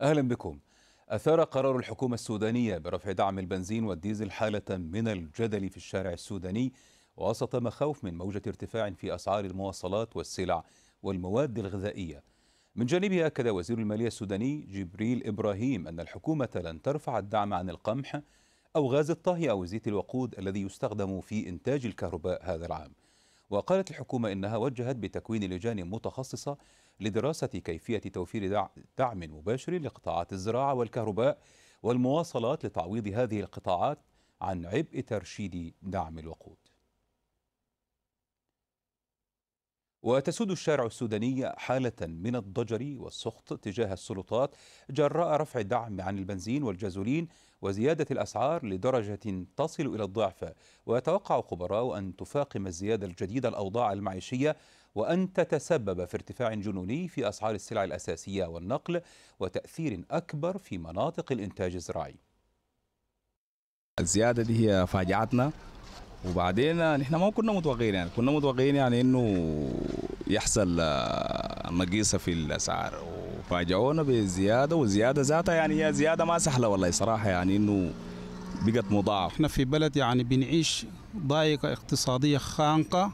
أهلا بكم أثار قرار الحكومة السودانية برفع دعم البنزين والديزل حالة من الجدل في الشارع السوداني وسط مخاوف من موجة ارتفاع في أسعار المواصلات والسلع والمواد الغذائية من جانبه أكد وزير المالية السوداني جبريل إبراهيم أن الحكومة لن ترفع الدعم عن القمح أو غاز الطهي أو زيت الوقود الذي يستخدم في إنتاج الكهرباء هذا العام وقالت الحكومة إنها وجهت بتكوين لجان متخصصة لدراسة كيفية توفير دعم مباشر لقطاعات الزراعة والكهرباء والمواصلات لتعويض هذه القطاعات عن عبء ترشيد دعم الوقود وتسود الشارع السوداني حالة من الضجر والسخط تجاه السلطات جراء رفع الدعم عن البنزين والجازولين وزيادة الأسعار لدرجة تصل إلى الضعف ويتوقع خبراء أن تفاقم الزيادة الجديدة الأوضاع المعيشية وأن تتسبب في ارتفاع جنوني في أسعار السلع الأساسية والنقل وتأثير أكبر في مناطق الإنتاج الزراعي الزيادة دي هي فاجعتنا وبعدين نحن يعني ما كنا متوقعين يعني كنا متوقعين يعني انه يحصل آه، نقيصه في الاسعار وفاجئونا بزياده وزياده ذاتها يعني هي زياده ما سهله والله صراحه يعني انه بقت مضاعف احنا في بلد يعني بنعيش ضايقه اقتصاديه خانقه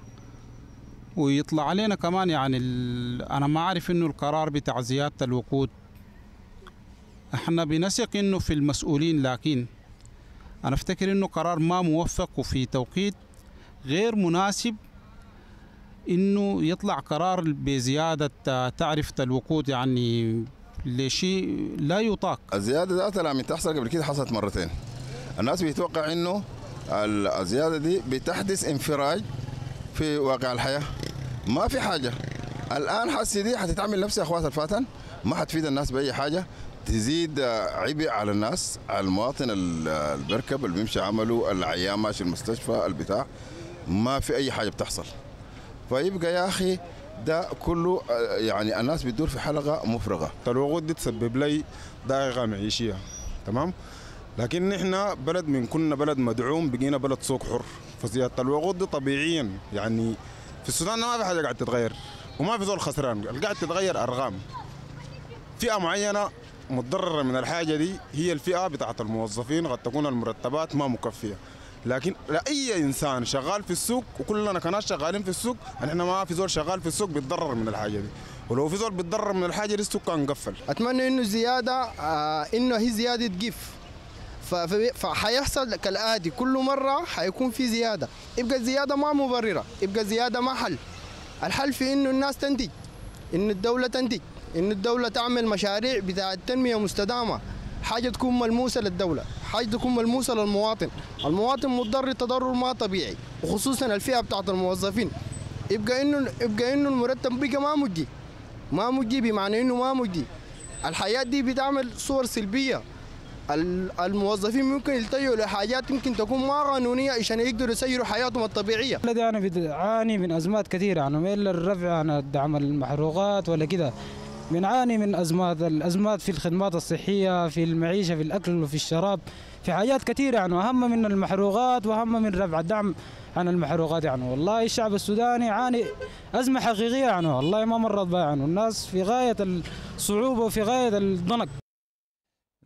ويطلع علينا كمان يعني انا ما اعرف انه القرار بتاع زياده الوقود احنا بنثق انه في المسؤولين لكن انا افتكر انه قرار ما موفق وفي توقيت غير مناسب انه يطلع قرار بزياده تعرفه الوقود يعني لشيء لا يطاق الزياده ذاتها لما تحصل قبل كده حصلت مرتين الناس بيتوقع انه الزياده دي بتحدث انفراج في واقع الحياه ما في حاجه الان حسي دي حتتعمل نفسها اخوات الفاتن ما حتفيد الناس باي حاجه تزيد عبء على الناس على المواطن اللي بيركب اللي بيمشي عمله العيام ماشي المستشفى البتاع ما في اي حاجه بتحصل فيبقى يا اخي ده كله آه، يعني الناس بتدور في حلقه مفرغه الوقود دي تسبب لي ضائقه معيشيه تمام لكن نحن بلد من كنا بلد مدعوم بقينا بلد سوق حر فزياده الوقود دي طبيعيا يعني في السودان ما في حاجه قاعده تتغير وما في زول خسران قاعد تتغير ارقام فئه معينه متضررة من الحاجة دي هي الفئة بتاعت الموظفين قد تكون المرتبات ما مكفية لكن لأي إنسان شغال في السوق وكلنا كناس شغالين في السوق نحن يعني ما في زول شغال في السوق بيتضرر من الحاجة دي ولو في زول بيتضرر من الحاجة دي السوق كان قفل أتمنى إنه زيادة آه، إنه هي زيادة تقف فحيحصل كالآتي كل مرة حيكون في زيادة يبقى الزيادة ما مبررة يبقى الزيادة ما حل الحل في إنه الناس تنتج إنه الدولة تنتج إن الدولة تعمل مشاريع بتاع التنمية مستدامة حاجة تكون ملموسة للدولة حاجة تكون ملموسة للمواطن المواطن مضطر تضرر ما طبيعي وخصوصا الفئة بتاعت الموظفين يبقى إنه يبقى إنه المرتب بقى ما مجدي ما مجدي بمعنى إنه ما مجدي الحياة دي بتعمل صور سلبية الموظفين ممكن يلتجوا لحاجات يمكن تكون ما قانونيه عشان يقدروا يسيروا حياتهم الطبيعيه. الذي انا بعاني من ازمات كثيره انا يعني الا الرفع عن دعم المحروقات ولا كده بنعاني من ازمات الازمات في الخدمات الصحيه في المعيشه في الاكل وفي الشراب في حاجات كثيره يعني واهم من المحروقات واهم من رفع الدعم عن المحروقات يعني والله الشعب السوداني يعاني ازمه حقيقيه يعني والله ما مرت بها يعني الناس في غايه الصعوبه وفي غايه الضنك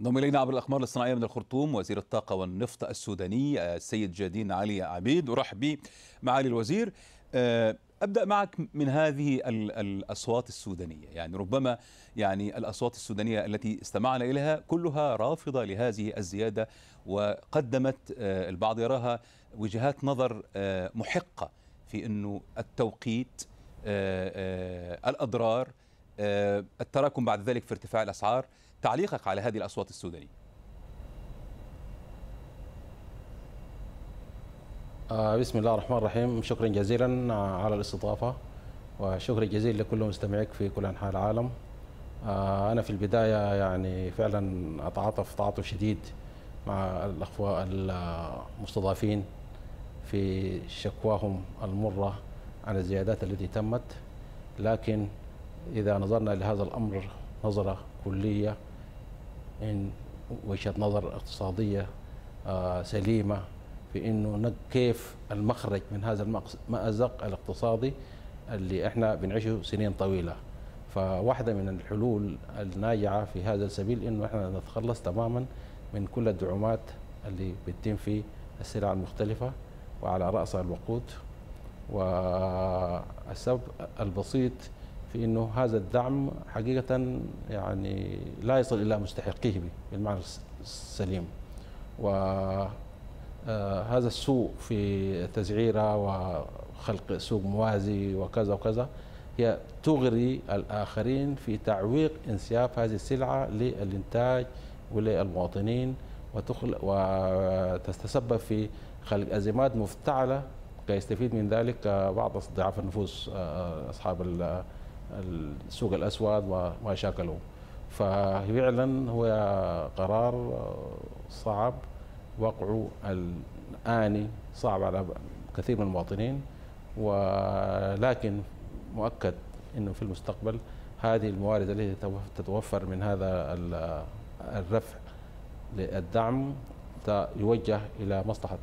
انضم الينا عبر الاقمار الصناعيه من الخرطوم وزير الطاقه والنفط السوداني السيد جادين علي عبيد ارحب بمعالي الوزير أه ابدا معك من هذه الاصوات السودانيه يعني ربما يعني الاصوات السودانيه التي استمعنا اليها كلها رافضه لهذه الزياده وقدمت آه، البعض يراها وجهات نظر آه، محقه في انه التوقيت آه، الاضرار التراكم بعد ذلك في ارتفاع الاسعار تعليقك على هذه الاصوات السودانيه آه، بسم الله الرحمن الرحيم شكرا جزيلا آه، على الاستضافة وشكرا جزيلا لكل مستمعيك في كل أنحاء العالم آه، أنا في البداية يعني فعلا أتعاطف تعاطف شديد مع الأخوة المستضافين في شكواهم المرة عن الزيادات التي تمت لكن إذا نظرنا لهذا الأمر نظرة كلية من وجهة نظر اقتصادية سليمة في انه كيف المخرج من هذا المازق الاقتصادي اللي احنا بنعيشه سنين طويله فواحده من الحلول الناجعه في هذا السبيل انه احنا نتخلص تماما من كل الدعومات اللي بتتم في السلع المختلفه وعلى راسها الوقود والسبب البسيط في انه هذا الدعم حقيقه يعني لا يصل الى مستحقيه بالمعنى السليم و آه، هذا السوء في تزعيره وخلق سوق موازي وكذا وكذا هي تغري الآخرين في تعويق انسياب هذه السلعة للإنتاج وللمواطنين وتخلق وتتسبب في خلق أزمات مفتعلة كي يستفيد من ذلك آه، بعض ضعاف النفوس آه، أصحاب السوق الأسود وما شاكله ففعلا هو قرار صعب وقعه الآني صعب على كثير من المواطنين ولكن مؤكد أنه في المستقبل هذه الموارد التي تتوفر من هذا الرفع للدعم يوجه الى مصلحه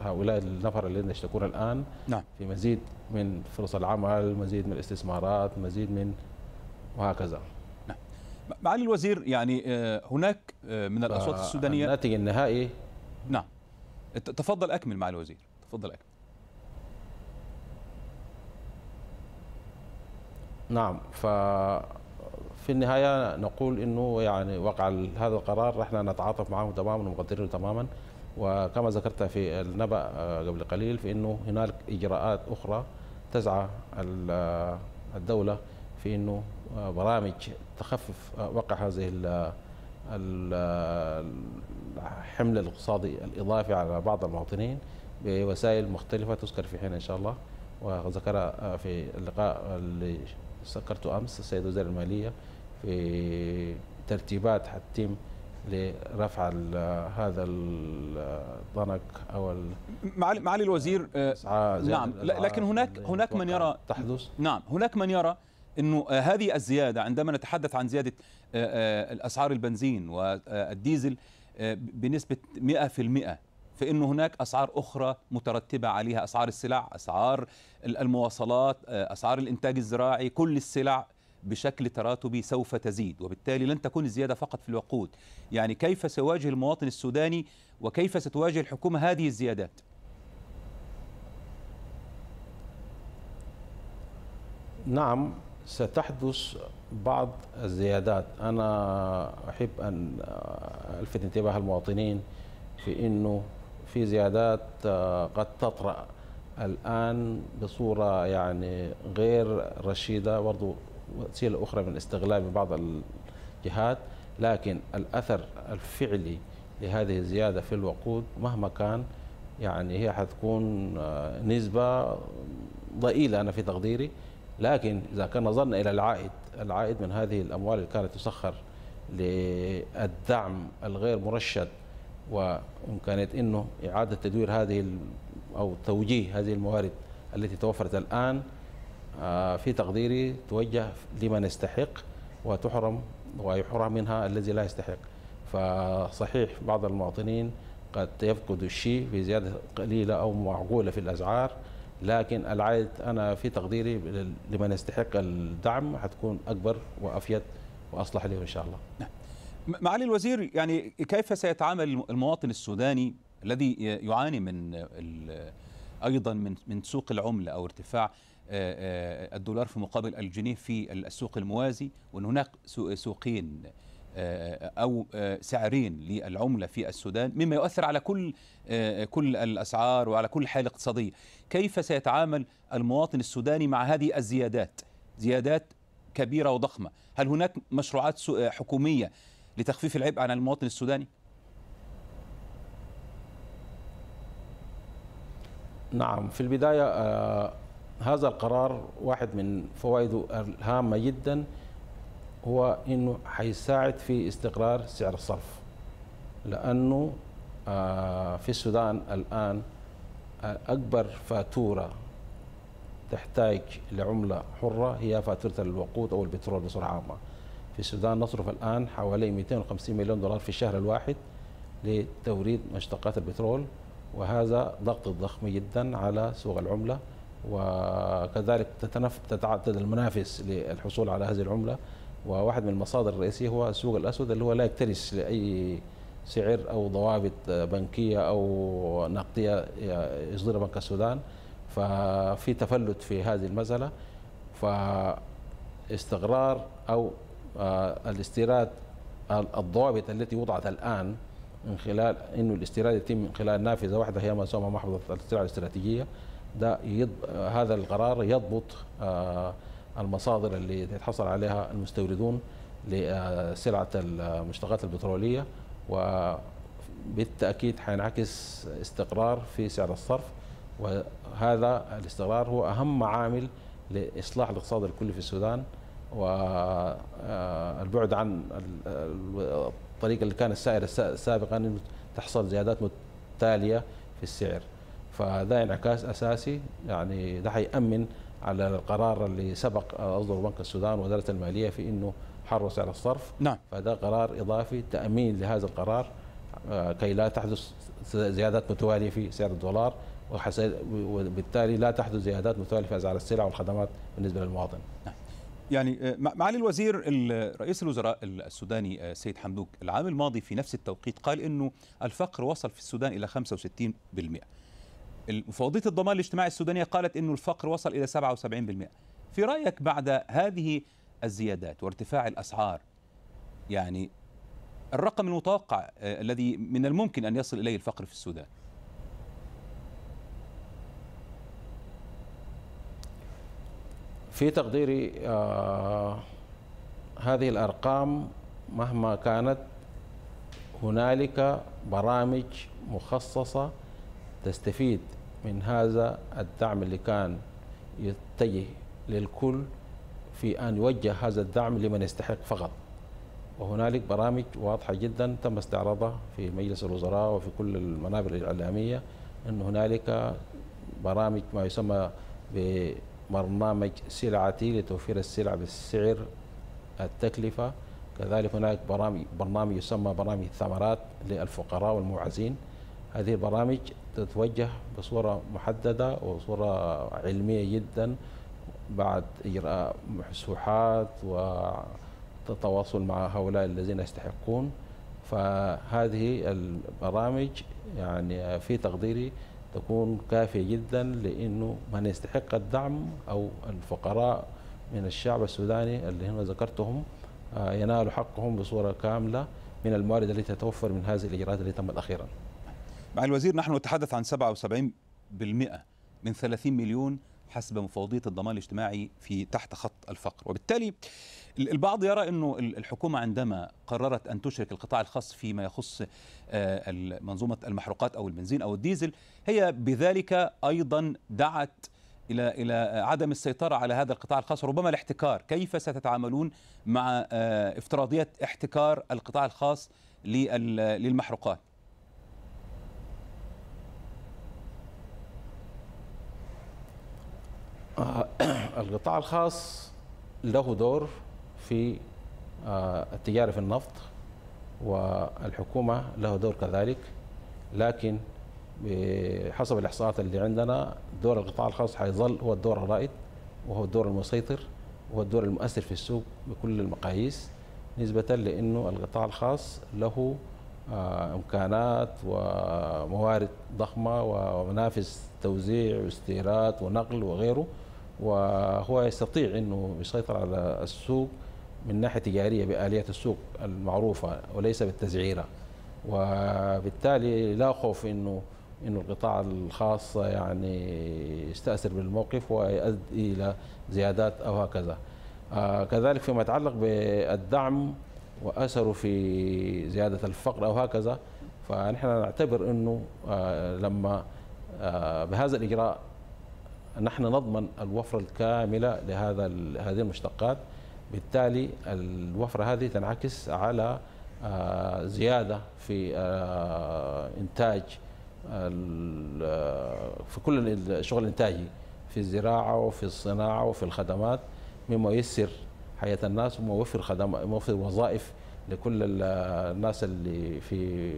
هؤلاء النفر الذين يشتكون الان نعم. في مزيد من فرص العمل، مزيد من الاستثمارات، مزيد من وهكذا. نعم. معالي الوزير يعني آه، هناك آه، من الاصوات السودانيه الناتج النهائي نعم تفضل أكمل مع الوزير تفضل أكمل نعم ف في النهايه نقول انه يعني وقع هذا القرار نحن نتعاطف معه تماما ومقدرينه تماما وكما ذكرت في النبأ آه، قبل قليل في انه هنالك اجراءات اخرى تسعى آه، الدوله في انه آه، برامج تخفف وقع هذه الحمل الاقتصادي الإضافي على بعض المواطنين بوسائل مختلفة تذكر في حين إن شاء الله وذكر في اللقاء اللي سكرته أمس السيد وزير المالية في ترتيبات حتتم لرفع هذا الضنك او معالي, معالي الوزير آه، نعم لكن هناك هناك من يرى تحدث نعم هناك من يرى انه آه، هذه الزياده عندما نتحدث عن زياده آه، اسعار البنزين والديزل آه، بنسبه 100% في هناك اسعار اخرى مترتبه عليها اسعار السلع اسعار المواصلات آه، اسعار الانتاج الزراعي كل السلع بشكل تراتبي سوف تزيد وبالتالي لن تكون الزياده فقط في الوقود يعني كيف سيواجه المواطن السوداني وكيف ستواجه الحكومه هذه الزيادات نعم ستحدث بعض الزيادات أنا أحب أن ألفت انتباه المواطنين في أنه في زيادات آه، قد تطرأ الآن بصورة يعني غير رشيدة برضو وسيلة أخرى من استغلال من بعض الجهات لكن الأثر الفعلي لهذه الزيادة في الوقود مهما كان يعني هي حتكون آه، نسبة ضئيلة أنا في تقديري لكن إذا كان نظرنا إلى العائد العائد من هذه الأموال اللي كانت تسخر للدعم الغير مرشد وإمكانية أنه إعادة تدوير هذه أو توجيه هذه الموارد التي توفرت الآن آه، في تقديري توجه لمن يستحق وتحرم ويحرم منها الذي لا يستحق فصحيح بعض المواطنين قد يفقد الشيء بزيادة قليلة أو معقولة في الأسعار لكن العائد انا في تقديري لمن يستحق الدعم حتكون اكبر وافيد واصلح له ان شاء الله. نعم. معالي الوزير يعني كيف سيتعامل المواطن السوداني الذي يعاني من ايضا من من سوق العمله او ارتفاع الدولار في مقابل الجنيه في السوق الموازي وان هناك سوقين آه، او آه، سعرين للعمله في السودان مما يؤثر على كل آه، كل الاسعار وعلى كل حاله اقتصاديه كيف سيتعامل المواطن السوداني مع هذه الزيادات زيادات كبيره وضخمه هل هناك مشروعات حكوميه لتخفيف العبء عن المواطن السوداني نعم في البدايه هذا القرار واحد من فوائده الهامه جدا هو انه حيساعد في استقرار سعر الصرف لانه آه، في السودان الان آه، اكبر فاتوره تحتاج لعمله حره هي فاتوره الوقود او البترول بصوره عامه. في السودان نصرف الان حوالي 250 مليون دولار في الشهر الواحد لتوريد مشتقات البترول وهذا ضغط ضخم جدا على سوق العمله وكذلك تتنف تتعدد المنافس للحصول على هذه العمله وواحد من المصادر الرئيسيه هو السوق الاسود اللي هو لا يكترث لاي سعر او ضوابط بنكيه او نقديه يصدرها بنك السودان ففي تفلت في هذه المساله فاستقرار او آه، الاستيراد الضوابط التي وضعت الان من خلال انه الاستيراد يتم من خلال نافذه واحده هي ما يسمى محفظه الاستيراد الاستراتيجيه ده هذا القرار يضبط آه المصادر اللي يتحصل عليها المستوردون لسلعة المشتقات البترولية وبالتأكيد حينعكس استقرار في سعر الصرف وهذا الاستقرار هو أهم عامل لإصلاح الاقتصاد الكلي في السودان والبعد آه، عن الطريقة اللي كانت السائرة سابقا تحصل زيادات متتالية في السعر فهذا انعكاس أساسي يعني ده حيأمن على القرار اللي سبق آه، اصدر بنك السودان ووزاره الماليه في انه حرر سعر الصرف نعم فهذا قرار اضافي تامين لهذا القرار آه، كي لا تحدث زيادات متواليه في سعر الدولار وبالتالي لا تحدث زيادات متواليه في اسعار السلع والخدمات بالنسبه للمواطن. نعم. يعني آه، معالي الوزير رئيس الوزراء السوداني سيد حمدوك العام الماضي في نفس التوقيت قال انه الفقر وصل في السودان الى 65% مفوضيه الضمان الاجتماعي السودانيه قالت انه الفقر وصل الى 77% في رايك بعد هذه الزيادات وارتفاع الاسعار يعني الرقم المتوقع آه، الذي من الممكن ان يصل اليه الفقر في السودان في تقديري آه هذه الارقام مهما كانت هنالك برامج مخصصه تستفيد من هذا الدعم اللي كان يتجه للكل في أن يوجه هذا الدعم لمن يستحق فقط وهنالك برامج واضحة جدا تم استعراضها في مجلس الوزراء وفي كل المنابر الإعلامية أن هنالك برامج ما يسمى ببرنامج سلعتي لتوفير السلع بالسعر التكلفة كذلك هناك برامج برنامج يسمى برامج الثمرات للفقراء والمعزين هذه البرامج تتوجه بصورة محددة وصورة علمية جدا بعد إجراء محسوحات وتواصل مع هؤلاء الذين يستحقون فهذه البرامج يعني في تقديري تكون كافية جدا لأنه من يستحق الدعم أو الفقراء من الشعب السوداني اللي هنا ذكرتهم آه، ينالوا حقهم بصورة كاملة من الموارد التي تتوفر من هذه الإجراءات التي تمت أخيراً مع الوزير نحن نتحدث عن 77% من 30 مليون حسب مفوضية الضمان الاجتماعي في تحت خط الفقر وبالتالي البعض يرى أنه الحكومة عندما قررت أن تشرك القطاع الخاص فيما يخص آه، منظومة المحروقات أو البنزين أو الديزل هي بذلك أيضا دعت إلى إلى عدم السيطرة على هذا القطاع الخاص ربما الاحتكار كيف ستتعاملون مع آه، افتراضية احتكار القطاع الخاص للمحروقات آه، القطاع الخاص له دور في آه، التجارة في النفط والحكومة له دور كذلك لكن بحسب الإحصاءات اللي عندنا دور القطاع الخاص حيظل هو الدور الرائد وهو الدور المسيطر وهو الدور المؤثر في السوق بكل المقاييس نسبة لأنه القطاع الخاص له آه، إمكانات وموارد ضخمة ومنافس توزيع واستيراد ونقل وغيره وهو يستطيع انه يسيطر على السوق من ناحيه تجاريه باليات السوق المعروفه وليس بالتزعيره وبالتالي لا خوف انه انه القطاع الخاص يعني يستاثر بالموقف ويؤدي الى زيادات او هكذا آه، كذلك فيما يتعلق بالدعم واثره في زياده الفقر او هكذا فنحن نعتبر انه آه، لما آه، بهذا الاجراء نحن نضمن الوفرة الكاملة لهذا هذه المشتقات بالتالي الوفرة هذه تنعكس على آه، زيادة في آه، إنتاج آه، في كل الشغل الإنتاجي في الزراعة وفي الصناعة وفي الخدمات مما ييسر حياة الناس وما يوفر خدمات وظائف لكل الناس اللي في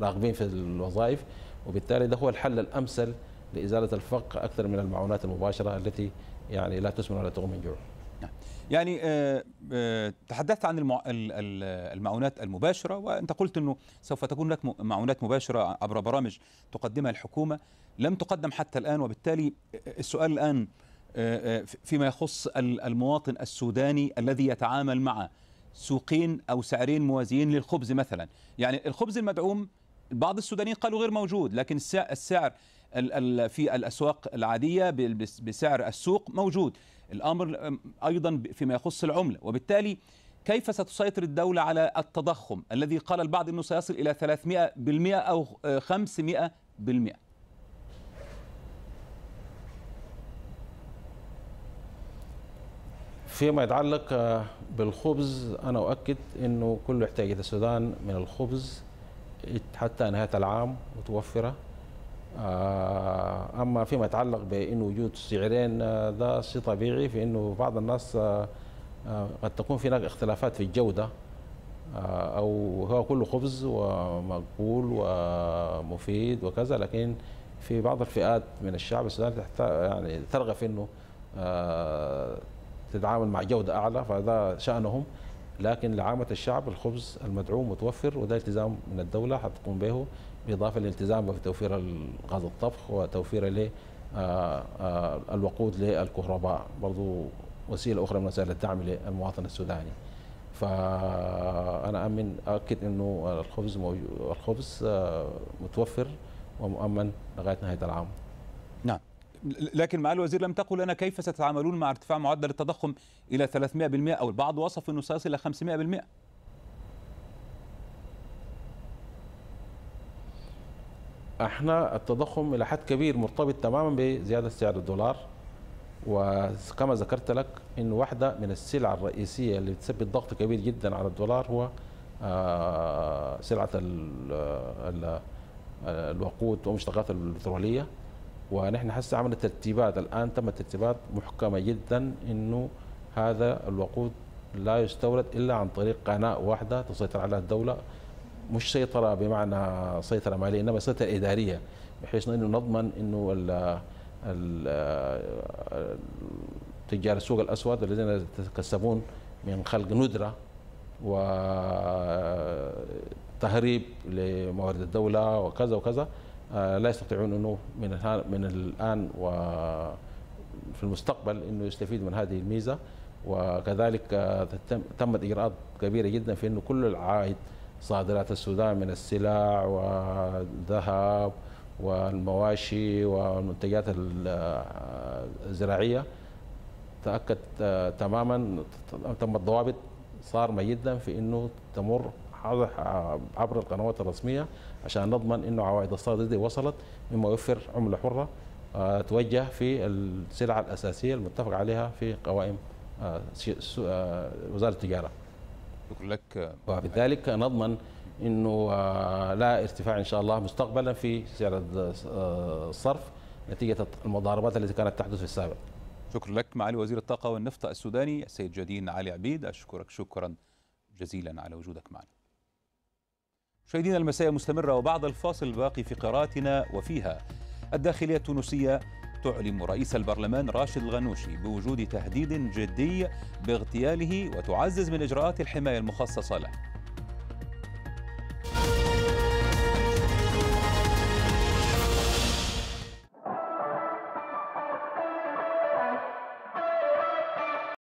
راغبين في الوظائف وبالتالي ده هو الحل الأمثل لإزالة الفقر أكثر من المعونات المباشرة التي يعني لا تسمن ولا تغم من جوع نعم. يعني آه، آه، تحدثت عن المعونات المباشرة وأنت قلت أنه سوف تكون لك معونات مباشرة عبر برامج تقدمها الحكومة لم تقدم حتى الآن وبالتالي آه، السؤال الآن فيما يخص المواطن السوداني الذي يتعامل مع سوقين أو سعرين موازيين للخبز مثلا يعني الخبز المدعوم بعض السودانيين قالوا غير موجود لكن السعر في الأسواق العادية بسعر السوق موجود الأمر أيضا فيما يخص العملة وبالتالي كيف ستسيطر الدولة على التضخم الذي قال البعض أنه سيصل إلى 300% أو 500% فيما يتعلق بالخبز أنا أؤكد أنه كله يحتاج إلى السودان من الخبز حتى نهاية العام متوفرة آه، اما فيما يتعلق بانه وجود سعرين ده آه، شيء طبيعي في انه بعض الناس آه، قد تكون في هناك اختلافات في الجوده او هو كله خبز ومقبول ومفيد وكذا لكن في بعض الفئات من الشعب السوداني يعني ترغب انه تتعامل مع جوده اعلى فهذا شانهم لكن لعامه الشعب الخبز المدعوم متوفر وده التزام من الدوله حتقوم به بالاضافه للالتزام بتوفير غاز الطبخ وتوفير آه، آه، الوقود للكهرباء برضو وسيله اخرى من وسائل الدعم للمواطن السوداني فانا امن اكد انه الخبز الخبز آه، متوفر ومؤمن لغايه نهايه العام نعم لكن مع الوزير لم تقل لنا كيف ستتعاملون مع ارتفاع معدل التضخم الى 300% او البعض وصف انه سيصل الى 500% احنا التضخم الى حد كبير مرتبط تماما بزياده سعر الدولار وكما ذكرت لك ان واحده من السلع الرئيسيه اللي بتسبب ضغط كبير جدا على الدولار هو آه، سلعه الوقود ومشتقات البتروليه ونحن هسه عملنا ترتيبات الان تم ترتيبات محكمه جدا انه هذا الوقود لا يستورد الا عن طريق قناه واحده تسيطر عليها الدوله مش سيطره بمعنى سيطره ماليه انما سيطره اداريه بحيث انه نضمن انه ال تجار السوق الاسود الذين يتكسبون من خلق ندره وتهريب لموارد الدوله وكذا وكذا آه، لا يستطيعون انه من من الان وفي المستقبل انه يستفيد من هذه الميزه وكذلك آه، تمت اجراءات كبيره جدا في انه كل العائد صادرات السودان من السلع والذهب والمواشي والمنتجات الزراعيه تاكد آه، تماما تم الضوابط صارمه جدا في انه تمر آه، عبر القنوات الرسميه عشان نضمن انه عوائد الصادر دي وصلت مما يوفر عمله حره آه، توجه في السلع الاساسيه المتفق عليها في قوائم وزاره التجاره شكرا لك وبذلك نضمن انه آه، لا ارتفاع ان شاء الله مستقبلا في سعر آه، الصرف نتيجه المضاربات التي كانت تحدث في السابق. شكرا لك معالي وزير الطاقه والنفط السوداني السيد جدين علي عبيد اشكرك شكرا جزيلا على وجودك معنا. مشاهدينا المساء مستمره وبعد الفاصل باقي فقراتنا وفيها الداخليه التونسيه تعلم رئيس البرلمان راشد الغنوشي بوجود تهديد جدي باغتياله وتعزز من إجراءات الحماية المخصصة له